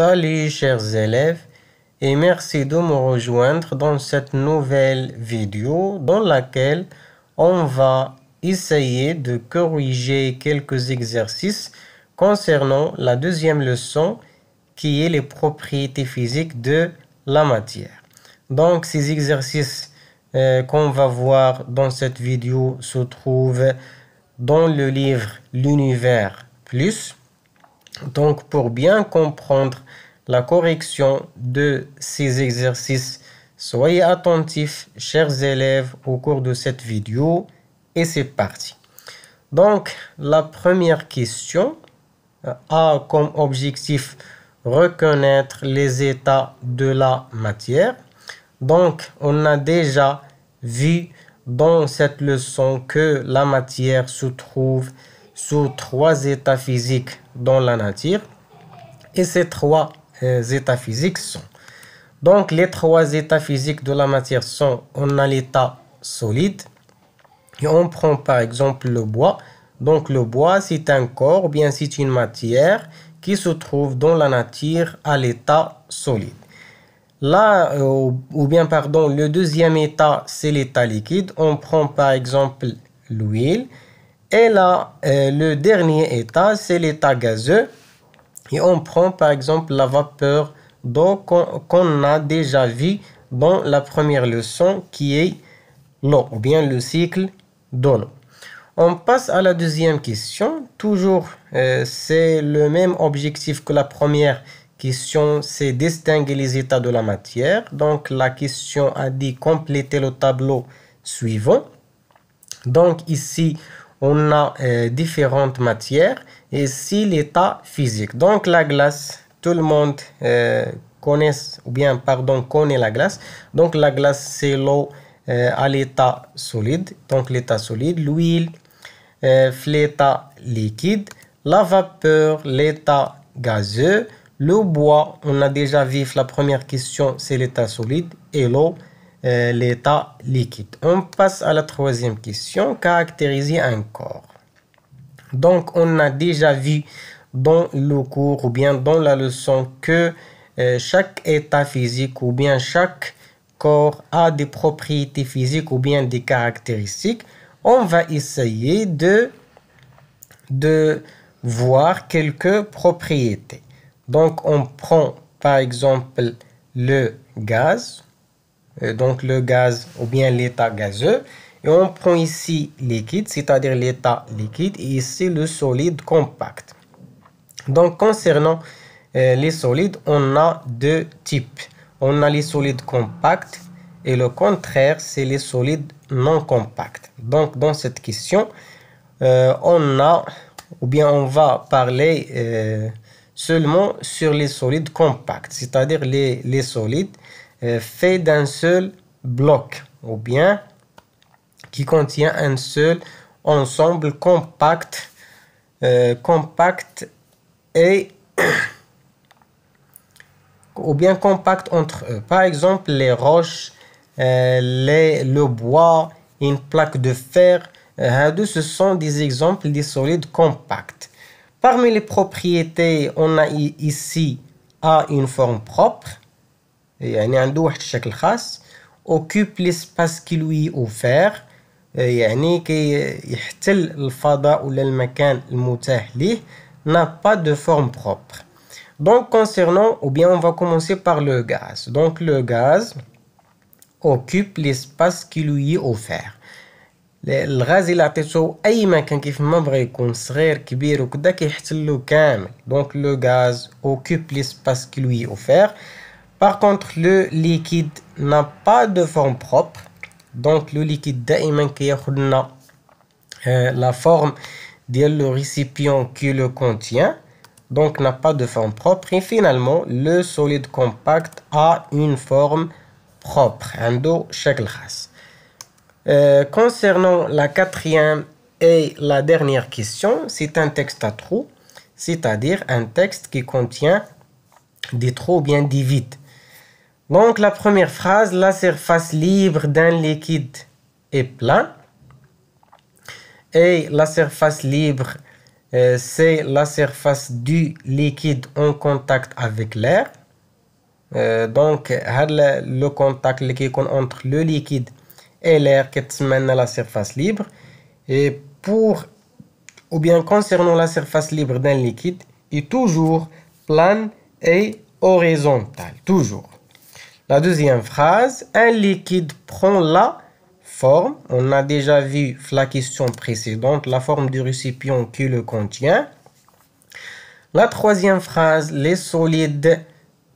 Salut chers élèves et merci de me rejoindre dans cette nouvelle vidéo dans laquelle on va essayer de corriger quelques exercices concernant la deuxième leçon qui est les propriétés physiques de la matière. Donc ces exercices euh, qu'on va voir dans cette vidéo se trouvent dans le livre L'univers plus donc pour bien comprendre la correction de ces exercices, soyez attentifs, chers élèves, au cours de cette vidéo. Et c'est parti. Donc la première question euh, a comme objectif reconnaître les états de la matière. Donc on a déjà vu dans cette leçon que la matière se trouve sous trois états physiques dans la nature. Et ces trois euh, états physiques sont. Donc les trois états physiques de la matière sont, on a l'état solide, et on prend par exemple le bois. Donc le bois, c'est un corps, ou bien c'est une matière qui se trouve dans la nature à l'état solide. Là, euh, ou bien pardon, le deuxième état, c'est l'état liquide. On prend par exemple l'huile. Et là, euh, le dernier état, c'est l'état gazeux. Et on prend par exemple la vapeur d'eau qu'on a déjà vu dans la première leçon qui est l'eau, ou bien le cycle deau On passe à la deuxième question. Toujours, euh, c'est le même objectif que la première question, c'est distinguer les états de la matière. Donc, la question a dit compléter le tableau suivant. Donc, ici, on a euh, différentes matières et si l'état physique. Donc la glace, tout le monde euh, connaît, ou bien pardon, connaît la glace. Donc la glace, c'est l'eau euh, à l'état solide, donc l'état solide, l'huile, l'état liquide, la vapeur, l'état gazeux, le bois, on a déjà vu la première question, c'est l'état solide, et l'eau, euh, l'état liquide. On passe à la troisième question, caractériser un corps. Donc, on a déjà vu dans le cours ou bien dans la leçon que euh, chaque état physique ou bien chaque corps a des propriétés physiques ou bien des caractéristiques. On va essayer de, de voir quelques propriétés. Donc, on prend par exemple le gaz euh, donc le gaz ou bien l'état gazeux. Et on prend ici liquide, c'est-à-dire l'état liquide, et ici le solide compact. Donc concernant euh, les solides, on a deux types. On a les solides compacts et le contraire, c'est les solides non compacts. Donc dans cette question, euh, on a, ou bien on va parler seulement sur les solides compacts, c'est-à-dire les, les solides euh, fait d'un seul bloc ou bien qui contient un seul ensemble compact, euh, compact et ou bien compact entre eux. Par exemple, les roches, euh, les, le bois, une plaque de fer, ce sont des exemples des solides compacts. Parmi les propriétés, on a ici A une forme propre, a un qui occupe l'espace qui lui est offert n'a pas de forme propre donc concernant ou bien on va commencer par le gaz donc le gaz occupe l'espace qui lui est offert le gaz donc le gaz occupe l'espace qui lui est offert par contre, le liquide n'a pas de forme propre. Donc, le liquide daïman qui euh, la forme le récipient qui le contient. Donc, n'a pas de forme propre. Et finalement, le solide compact a une forme propre. Euh, concernant la quatrième et la dernière question, c'est un texte à trous, c'est-à-dire un texte qui contient des trous bien des vides. Donc la première phrase, la surface libre d'un liquide est plane, Et la surface libre, euh, c'est la surface du liquide en contact avec l'air. Euh, donc, le contact entre le liquide et l'air qui mène à la surface libre. Et pour, ou bien concernant la surface libre d'un liquide, est toujours plane et horizontal. toujours. La deuxième phrase, un liquide prend la forme. On a déjà vu la question précédente, la forme du récipient qui le contient. La troisième phrase, les solides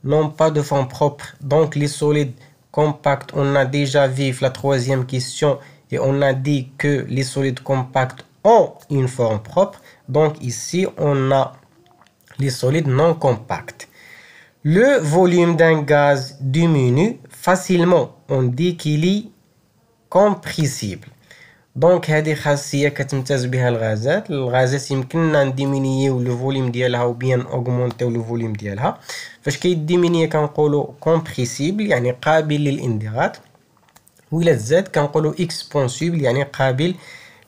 n'ont pas de forme propre. Donc les solides compacts, on a déjà vu la troisième question et on a dit que les solides compacts ont une forme propre. Donc ici, on a les solides non compacts. Le volume d'un gaz diminue facilement, on dit qu'il est compressible. Donc, il y a des choses qui sont bien compréhensibles. Le razé, si vous voulez diminuer le volume d'IELA ou bien augmenter le volume d'IELA, diminuer, qui diminue le volume d'IELA, il y en a Ou le Z, quand il est cest il dire capable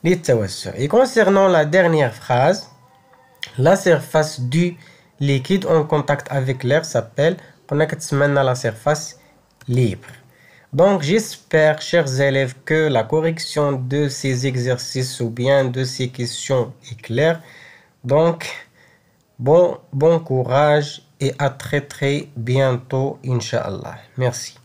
de probablement. Et concernant la dernière phrase, la surface du liquide en contact avec l'air s'appelle à la surface libre. Donc j'espère, chers élèves, que la correction de ces exercices ou bien de ces questions est claire. Donc, bon, bon courage et à très très bientôt, Inch'Allah. Merci.